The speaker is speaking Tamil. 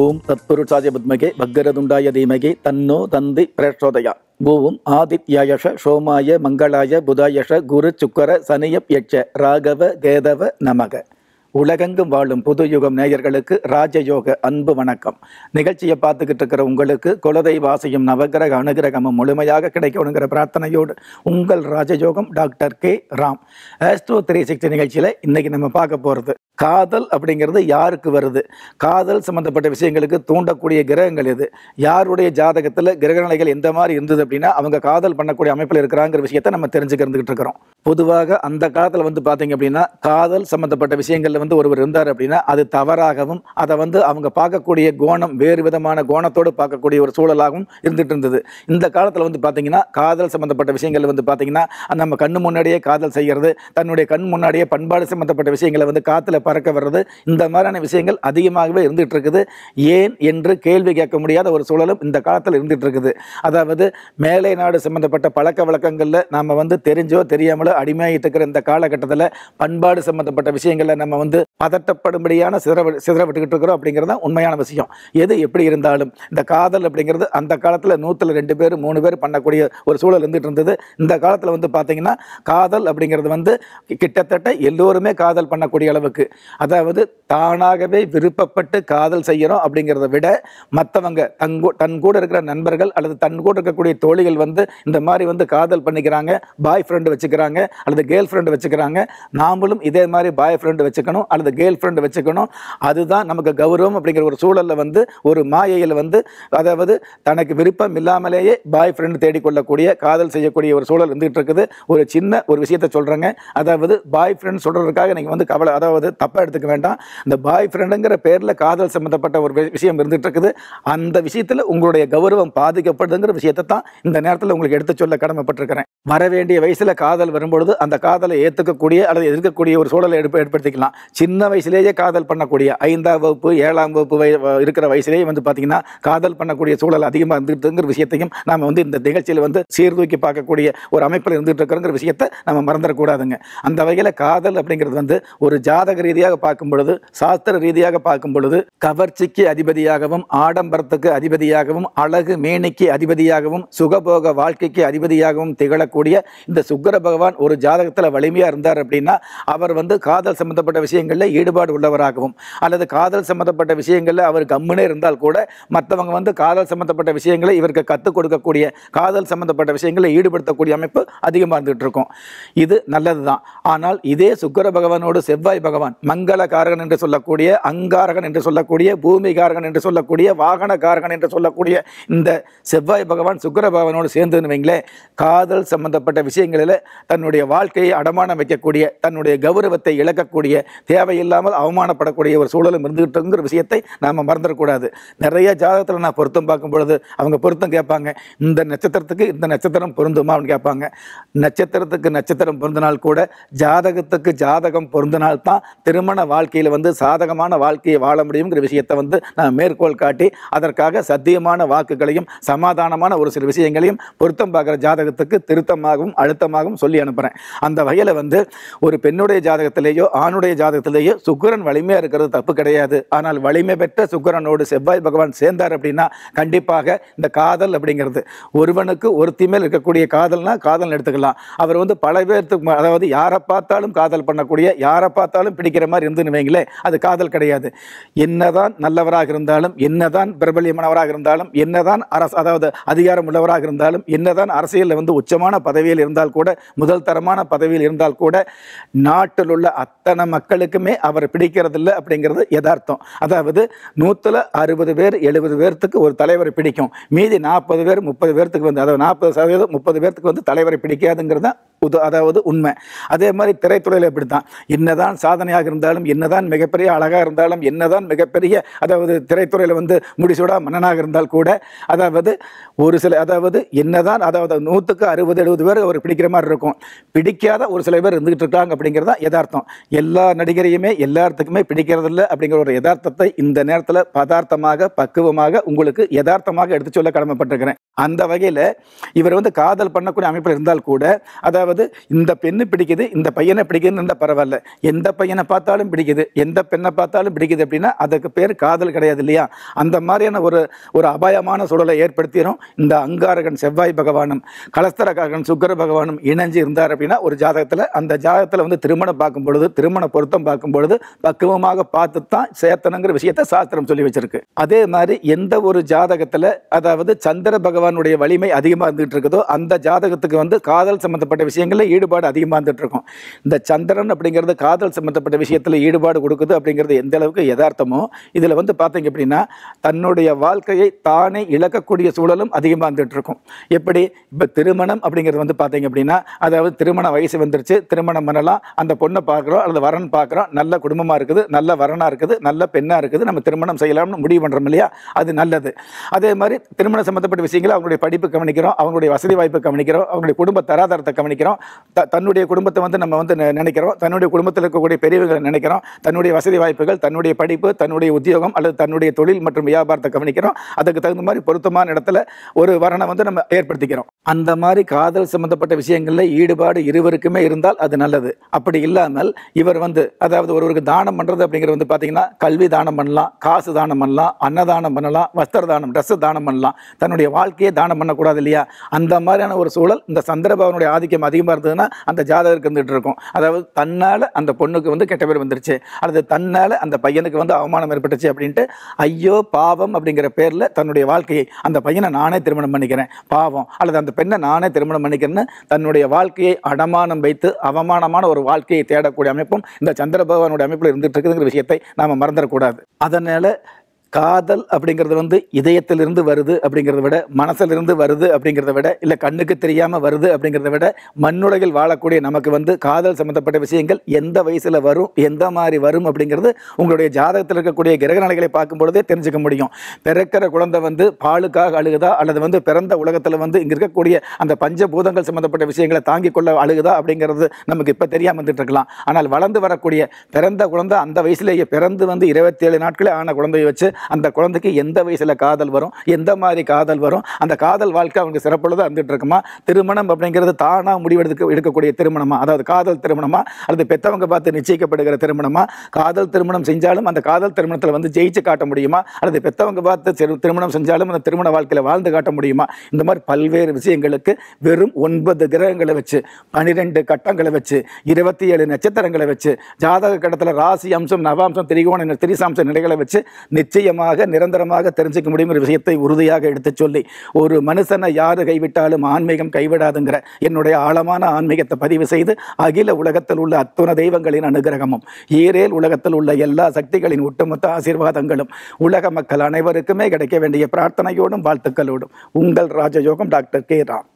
ஓம் தத்புருஷாஜ சாஜ பத்மகே பக்கரதுண்டாய தீமகே தன்னோ தந்தி பிரேஷோதயா ஓம் ஆதித்யாயஷ சோமாய மங்களாய புதாயஷ குரு சுக்கர சனியப் யட்ச ராகவ கேதவ நமக உலகெங்கும் வாழும் புது யுகம் நேயர்களுக்கு ராஜயோக அன்பு வணக்கம் நிகழ்ச்சியை பார்த்துக்கிட்டு இருக்கிற உங்களுக்கு குலதை வாசியும் நவகிரக அனுகிரகமும் முழுமையாக கிடைக்கணுங்கிற பிரார்த்தனையோடு உங்கள் ராஜயோகம் doctor K Ram astro three sixty நிகழ்ச்சியில் இன்றைக்கி நம்ம பார்க்க போகிறது காதல் அப்படிங்கிறது யாருக்கு வருது காதல் சம்மந்தப்பட்ட விஷயங்களுக்கு தூண்டக்கூடிய கிரகங்கள் எது யாருடைய ஜாதகத்தில் கிரகநிலைகள் எந்த மாதிரி இருந்தது அப்படின்னா அவங்க காதல் பண்ணக்கூடிய அமைப்பில் இருக்கிறாங்கிற விஷயத்த நம்ம தெரிஞ்சுக்கிறதுக்கிட்டு இருக்கிறோம் பொதுவாக அந்த காலத்தில் வந்து பார்த்தீங்க அப்படின்னா காதல் சம்மந்தப்பட்ட விஷயங்களில் வந்து ஒருவர் இருந்தார் அப்படின்னா அது தவறாகவும் அதை வந்து அவங்க பார்க்கக்கூடிய கோணம் வேறு விதமான கோணத்தோடு பார்க்கக்கூடிய ஒரு சூழலாகவும் இருந்துகிட்டு இருந்தது இந்த காலத்தில் வந்து பார்த்தீங்கன்னா காதல் சம்மந்தப்பட்ட விஷயங்கள் வந்து பார்த்தீங்கன்னா நம்ம கண் முன்னாடியே காதல் செய்கிறது தன்னுடைய கண் முன்னாடியே பண்பாடு சம்மந்தப்பட்ட விஷயங்களை வந்து காத்துல பறக்க வர்றது இந்த மாதிரியான விஷயங்கள் அதிகமாகவே இருந்துகிட்டு இருக்குது ஏன் என்று கேள்வி கேட்க முடியாத ஒரு சூழலும் இந்த காலத்தில் இருந்துகிட்டு இருக்குது அதாவது மேலை நாடு சம்மந்தப்பட்ட பழக்க வழக்கங்களில் நாம் வந்து தெரிஞ்சோ தெரியாமலோ அடிமையாகிட்டு இருக்கிற இந்த காலகட்டத்தில் பண்பாடு சம்மந்தப்பட்ட விஷயங்களில் நம்ம வந்து பதட்டப்படும்படியான சிதற சிதறப்பட்டுக்கிட்டு இருக்கிறோம் அப்படிங்கிறது தான் உண்மையான விஷயம் எது எப்படி இருந்தாலும் இந்த காதல் அப்படிங்கிறது அந்த காலத்தில் நூற்றில் ரெண்டு பேர் மூணு பேர் பண்ணக்கூடிய ஒரு சூழல் இருந்துகிட்டு இருந்தது இந்த காலத்தில் வந்து பார்த்திங்கன்னா காதல் அப்படிங்கிறது வந்து கிட்டத்தட்ட எல்லோருமே காதல் பண்ணக்கூடிய அளவுக்கு அதாவது தானாகவே விருப்பப்பட்டு காதல் செய்கிறோம் அப்படிங்கிறத விட மற்றவங்க தங்கூ தன் கூட இருக்கிற நண்பர்கள் அல்லது தன் கூட இருக்கக்கூடிய தோழிகள் வந்து இந்த மாதிரி வந்து காதல் பண்ணிக்கிறாங்க பாய் ஃப்ரெண்டு வச்சுக்கிறாங்க அல்லது கேர்ள் ஃப்ரெண்டு வச்சுக்கிறாங்க நாமளும் இதே மாதிரி பாய் ஃப்ரெண்டு வச்சுக்கணும் அல்லது அந்த கேர்ள் ஃப்ரெண்டு வச்சுக்கணும் அதுதான் நமக்கு கௌரவம் அப்படிங்கிற ஒரு சூழலில் வந்து ஒரு மாயையில் வந்து அதாவது தனக்கு விருப்பம் இல்லாமலேயே பாய் ஃப்ரெண்டு தேடிக்கொள்ளக்கூடிய காதல் செய்யக்கூடிய ஒரு சூழல் இருந்துகிட்டு இருக்குது ஒரு சின்ன ஒரு விஷயத்தை சொல்கிறேங்க அதாவது பாய் ஃப்ரெண்ட் சொல்கிறதுக்காக நீங்கள் வந்து கவலை அதாவது தப்பாக எடுத்துக்க வேண்டாம் இந்த பாய் ஃப்ரெண்டுங்கிற பேரில் காதல் சம்மந்தப்பட்ட ஒரு விஷயம் இருந்துகிட்டு இருக்குது அந்த விஷயத்தில் உங்களுடைய கௌரவம் பாதிக்கப்படுதுங்கிற விஷயத்தை தான் இந்த நேரத்தில் உங்களுக்கு எடுத்து சொல்ல கடமைப்பட்டிருக்கிறேன் வர வேண்டிய வயசில் காதல் வரும்பொழுது அந்த காதலை ஏற்றுக்கக்கூடிய அல்லது எதிர்க்கக்கூடிய ஒரு சூழலை ஏற்படுத்திக்கலாம் சின்ன சின்ன வயசுலேயே காதல் பண்ணக்கூடிய ஐந்தாம் வகுப்பு ஏழாம் வகுப்பு வய இருக்கிற வயசுலேயே வந்து பார்த்திங்கன்னா காதல் பண்ணக்கூடிய சூழல் அதிகமாக இருந்துகிட்டுங்கிற விஷயத்தையும் நாம் வந்து இந்த நிகழ்ச்சியில் வந்து சீர்தூக்கி பார்க்கக்கூடிய ஒரு அமைப்பில் இருந்துகிட்டு இருக்கிறோங்கிற விஷயத்தை நம்ம மறந்துடக்கூடாதுங்க அந்த வகையில் காதல் அப்படிங்கிறது வந்து ஒரு ஜாதக ரீதியாக பார்க்கும் பொழுது சாஸ்திர ரீதியாக பார்க்கும் பொழுது கவர்ச்சிக்கு அதிபதியாகவும் ஆடம்பரத்துக்கு அதிபதியாகவும் அழகு மேனிக்கு அதிபதியாகவும் சுகபோக வாழ்க்கைக்கு அதிபதியாகவும் திகழக்கூடிய இந்த சுக்கர பகவான் ஒரு ஜாதகத்தில் வலிமையாக இருந்தார் அப்படின்னா அவர் வந்து காதல் சம்பந்தப்பட்ட விஷயங்களில் விஷயங்களில் ஈடுபாடு உள்ளவராகவும் அல்லது காதல் சம்மந்தப்பட்ட விஷயங்களில் அவர் கம்முனே இருந்தால் கூட மற்றவங்க வந்து காதல் சம்மந்தப்பட்ட விஷயங்களை இவருக்கு கற்றுக் கொடுக்கக்கூடிய காதல் சம்மந்தப்பட்ட விஷயங்களை ஈடுபடுத்தக்கூடிய அமைப்பு அதிகமாக இருந்துகிட்டு இருக்கும் இது நல்லது தான் ஆனால் இதே சுக்கர பகவானோடு செவ்வாய் பகவான் மங்கள காரகன் என்று சொல்லக்கூடிய அங்காரகன் என்று சொல்லக்கூடிய பூமி காரகன் என்று சொல்லக்கூடிய வாகன காரகன் என்று சொல்லக்கூடிய இந்த செவ்வாய் பகவான் சுக்கர பகவானோடு சேர்ந்துன்னு வைங்களேன் காதல் சம்பந்தப்பட்ட விஷயங்களில் தன்னுடைய வாழ்க்கையை அடமானம் வைக்கக்கூடிய தன்னுடைய கௌரவத்தை இழக்கக்கூடிய தேவை இல்லாமல் அவமானப்படக்கூடிய ஒரு சூழலும் இருந்துகிட்டுங்கிற விஷயத்தை நாம் மறந்துடக்கூடாது நிறைய ஜாதகத்தில் நான் பொருத்தம் பார்க்கும் பொழுது அவங்க பொருத்தம் கேட்பாங்க இந்த நட்சத்திரத்துக்கு இந்த நட்சத்திரம் பொருந்துமா அப்படின்னு கேட்பாங்க நட்சத்திரத்துக்கு நட்சத்திரம் பொருந்தினால் கூட ஜாதகத்துக்கு ஜாதகம் பொருந்தினால் தான் திருமண வாழ்க்கையில் வந்து சாதகமான வாழ்க்கையை வாழ முடியுங்கிற விஷயத்தை வந்து நான் மேற்கோள் காட்டி அதற்காக சத்தியமான வாக்குகளையும் சமாதானமான ஒரு சில விஷயங்களையும் பொருத்தம் பார்க்குற ஜாதகத்துக்கு திருத்தமாகவும் அழுத்தமாகவும் சொல்லி அனுப்புகிறேன் அந்த வகையில் வந்து ஒரு பெண்ணுடைய ஜாதகத்திலேயோ ஆணுடைய ஜாதகத்திலேயோ உண்மையிலேயே சுக்கரன் வலிமையாக இருக்கிறது தப்பு கிடையாது ஆனால் வலிமை பெற்ற சுக்கரனோடு செவ்வாய் பகவான் சேர்ந்தார் அப்படின்னா கண்டிப்பாக இந்த காதல் அப்படிங்கிறது ஒருவனுக்கு ஒருத்தி மேல் இருக்கக்கூடிய காதல்னா காதல் எடுத்துக்கலாம் அவர் வந்து பல பேர்த்துக்கு அதாவது யாரை பார்த்தாலும் காதல் பண்ணக்கூடிய யாரை பார்த்தாலும் பிடிக்கிற மாதிரி இருந்துன்னு வைங்களேன் அது காதல் கிடையாது என்னதான் நல்லவராக இருந்தாலும் என்னதான் பிரபலியமானவராக இருந்தாலும் என்னதான் அரசு அதாவது அதிகாரம் உள்ளவராக இருந்தாலும் என்னதான் அரசியலில் வந்து உச்சமான பதவியில் இருந்தால் கூட முதல் தரமான பதவியில் இருந்தால் கூட நாட்டில் உள்ள அத்தனை மக்களுக்குமே அவர் பிடிக்கிறதில்ல அப்படிங்கிறது யதார்த்தம் அதாவது நூற்றில் அறுபது பேர் எழுபது பேர்த்துக்கு ஒரு தலைவரை பிடிக்கும் மீதி நாற்பது பேர் முப்பது பேர்த்துக்கு வந்து அதாவது நாற்பது சதவீதம் முப்பது பேர்த்துக்கு வந்து தலைவரை பிடிக்காதுங்கிறது தான் உத அதாவது உண்மை அதே மாதிரி திரைத்துறையில் எப்படி தான் என்னதான் சாதனையாக இருந்தாலும் என்னதான் மிகப்பெரிய அழகாக இருந்தாலும் என்னதான் மிகப்பெரிய அதாவது திரைத்துறையில் வந்து முடிசூடா மன்னனாக இருந்தால் கூட அதாவது ஒரு சில அதாவது என்னதான் அதாவது நூற்றுக்கு அறுபது எழுபது பேர் அவர் பிடிக்கிற மாதிரி இருக்கும் பிடிக்காத ஒரு சில பேர் இருந்துகிட்டு இருக்காங்க அப்படிங்கிறது தான் யதார்த்தம் எல்லா நடிகரையுமே எல்லாத்துக்குமே பிடிக்கிறதில்ல அப்படிங்கிற ஒரு யதார்த்தத்தை இந்த நேரத்தில் பதார்த்தமாக பக்குவமாக உங்களுக்கு யதார்த்தமாக எடுத்து சொல்ல கடமைப்பட்டிருக்கிறேன் அந்த வகையில் இவர் வந்து காதல் பண்ணக்கூடிய அமைப்பில் இருந்தால் கூட அதாவது இந்த பெண்ணு பிடிக்குது இந்த பையனை பிடிக்குதுன்னு இருந்தால் பரவாயில்ல எந்த பையனை பார்த்தாலும் பிடிக்குது எந்த பெண்ணை பார்த்தாலும் பிடிக்குது அப்படின்னா அதுக்கு பேர் காதல் கிடையாது இல்லையா அந்த மாதிரியான ஒரு ஒரு அபாயமான சூழலை ஏற்படுத்திடும் இந்த அங்காரகன் செவ்வாய் பகவானும் கலஸ்தரகாரகன் சுக்கர பகவானும் இணைஞ்சு இருந்தார் அப்படின்னா ஒரு ஜாதகத்தில் அந்த ஜாதகத்தில் வந்து திருமணம் பார்க்கும் பொழுது திருமண பொருத்தம் பார்க்கும் பொழுது பக்குவமாக பார்த்து தான் சேர்த்தனுங்கிற விஷயத்தை சாஸ்திரம் சொல்லி வச்சிருக்கு அதே மாதிரி எந்த ஒரு ஜாதகத்தில் அதாவது சந்திர பகவான் பகவானுடைய வலிமை அதிகமாக இருந்துகிட்டு இருக்குதோ அந்த ஜாதகத்துக்கு வந்து காதல் சம்மந்தப்பட்ட விஷயங்களில் ஈடுபாடு அதிகமாக இருந்துகிட்டு இருக்கும் இந்த சந்திரன் அப்படிங்கிறது காதல் சம்மந்தப்பட்ட விஷயத்தில் ஈடுபாடு கொடுக்குது அப்படிங்கிறது எந்த அளவுக்கு யதார்த்தமோ இதில் வந்து பார்த்தீங்க அப்படின்னா தன்னுடைய வாழ்க்கையை தானே இழக்கக்கூடிய சூழலும் அதிகமாக இருந்துகிட்டு இருக்கும் எப்படி இப்போ திருமணம் அப்படிங்கிறது வந்து பார்த்தீங்க அப்படின்னா அதாவது திருமண வயசு வந்துருச்சு திருமணம் பண்ணலாம் அந்த பொண்ணை பார்க்குறோம் அல்லது வரன் பார்க்குறோம் நல்ல குடும்பமாக இருக்குது நல்ல வரனாக இருக்குது நல்ல பெண்ணாக இருக்குது நம்ம திருமணம் செய்யலாம்னு முடிவு பண்ணுறோம் இல்லையா அது நல்லது அதே மாதிரி திருமணம் சம்மந்தப்பட்ட விஷயங்களை அவங்களுடைய படிப்பு கவனிக்கிறோம் அவங்களுடைய வசதி வாய்ப்பு கவனிக்கிறோம் அவங்களுடைய குடும்ப தராதாரத்தை கவனிக்கிறோம் த தன்னுடைய குடும்பத்தை வந்து நம்ம வந்து நினைக்கிறோம் தன்னுடைய குடும்பத்தில் இருக்கக்கூடிய பெரியவர்களை நினைக்கிறோம் தன்னுடைய வசதி வாய்ப்புகள் தன்னுடைய படிப்பு தன்னுடைய உத்தியோகம் அல்லது தன்னுடைய தொழில் மற்றும் வியாபாரத்தை கவனிக்கிறோம் அதுக்கு தகுந்த மாதிரி பொருத்தமான இடத்துல ஒரு வரணை வந்து நம்ம ஏற்படுத்திக்கிறோம் அந்த மாதிரி காதல் சம்பந்தப்பட்ட விஷயங்களில் ஈடுபாடு இருவருக்குமே இருந்தால் அது நல்லது அப்படி இல்லாமல் இவர் வந்து அதாவது ஒருவருக்கு தானம் பண்ணுறது அப்படிங்கிறது வந்து பார்த்தீங்கன்னா கல்வி தானம் பண்ணலாம் காசு தானம் பண்ணலாம் அன்னதானம் பண்ணலாம் வஸ்திர தானம் ட்ரெஸ் தானம் பண்ணலாம் தன்னுடைய வாழ்க்கை பணத்தையே தானம் பண்ணக்கூடாது இல்லையா அந்த மாதிரியான ஒரு சூழல் இந்த சந்திரபவனுடைய ஆதிக்கம் அதிகமாக இருந்ததுன்னா அந்த ஜாதகருக்கு இருந்துகிட்டு இருக்கும் அதாவது தன்னால் அந்த பொண்ணுக்கு வந்து கெட்ட பேர் வந்துருச்சு அல்லது தன்னால் அந்த பையனுக்கு வந்து அவமானம் ஏற்பட்டுச்சு அப்படின்ட்டு ஐயோ பாவம் அப்படிங்கிற பேரில் தன்னுடைய வாழ்க்கையை அந்த பையனை நானே திருமணம் பண்ணிக்கிறேன் பாவம் அல்லது அந்த பெண்ணை நானே திருமணம் பண்ணிக்கிறேன்னு தன்னுடைய வாழ்க்கையை அடமானம் வைத்து அவமானமான ஒரு வாழ்க்கையை தேடக்கூடிய அமைப்பும் இந்த சந்திரபவனுடைய அமைப்பில் இருந்துகிட்டு இருக்குதுங்கிற விஷயத்தை நாம் மறந்துடக்கூடாது அதனால் காதல் அப்படிங்கிறது வந்து இதயத்திலிருந்து வருது அப்படிங்கிறத விட மனசிலிருந்து வருது அப்படிங்கிறத விட இல்லை கண்ணுக்கு தெரியாமல் வருது அப்படிங்கிறத விட மண்ணுலகில் வாழக்கூடிய நமக்கு வந்து காதல் சம்மந்தப்பட்ட விஷயங்கள் எந்த வயசில் வரும் எந்த மாதிரி வரும் அப்படிங்கிறது உங்களுடைய ஜாதகத்தில் இருக்கக்கூடிய கிரகநிலைகளை பார்க்கும் பொழுதே தெரிஞ்சுக்க முடியும் பிறக்கிற குழந்தை வந்து பாலுக்காக அழுகுதா அல்லது வந்து பிறந்த உலகத்தில் வந்து இங்கே இருக்கக்கூடிய அந்த பஞ்சபூதங்கள் சம்மந்தப்பட்ட விஷயங்களை தாங்கிக் கொள்ள அழுகுதா அப்படிங்கிறது நமக்கு இப்போ தெரியாமல் வந்துட்டு இருக்கலாம் ஆனால் வளர்ந்து வரக்கூடிய பிறந்த குழந்தை அந்த வயசுலேயே பிறந்து வந்து இருபத்தேழு நாட்களே ஆன குழந்தையை வச்சு அந்த குழந்தைக்கு எந்த வயசில் காதல் வரும் எந்த மாதிரி காதல் வரும் அந்த காதல் வாழ்க்கை அவங்க சிறப்புள்ளதாக இருந்துகிட்டு இருக்குமா திருமணம் அப்படிங்கிறது தானாக முடிவெடுக்க எடுக்கக்கூடிய திருமணமா அதாவது காதல் திருமணமா அல்லது பெற்றவங்க பார்த்து நிச்சயிக்கப்படுகிற திருமணமா காதல் திருமணம் செஞ்சாலும் அந்த காதல் திருமணத்தில் வந்து ஜெயிச்சு காட்ட முடியுமா அல்லது பெற்றவங்க பார்த்து திருமணம் செஞ்சாலும் அந்த திருமண வாழ்க்கையில் வாழ்ந்து காட்ட முடியுமா இந்த மாதிரி பல்வேறு விஷயங்களுக்கு வெறும் ஒன்பது கிரகங்களை வச்சு பனிரெண்டு கட்டங்களை வச்சு இருபத்தி ஏழு நட்சத்திரங்களை வச்சு ஜாதக கடத்தில் ராசி அம்சம் நவாம்சம் திரிகோண திரிசாம்ச நிலைகளை வச்சு நிச்சயம் நிச்சயமாக நிரந்தரமாக தெரிஞ்சுக்க முடியும் ஒரு விஷயத்தை உறுதியாக எடுத்துச் சொல்லி ஒரு மனுஷனை யார் கைவிட்டாலும் ஆன்மீகம் கைவிடாதுங்கிற என்னுடைய ஆழமான ஆன்மீகத்தை பதிவு செய்து அகில உலகத்தில் உள்ள அத்துண தெய்வங்களின் அனுகிரகமும் ஈரேல் உலகத்தில் உள்ள எல்லா சக்திகளின் ஒட்டுமொத்த ஆசீர்வாதங்களும் உலக மக்கள் அனைவருக்குமே கிடைக்க வேண்டிய பிரார்த்தனையோடும் வாழ்த்துக்களோடும் உங்கள் ராஜயோகம் டாக்டர் கே ராம்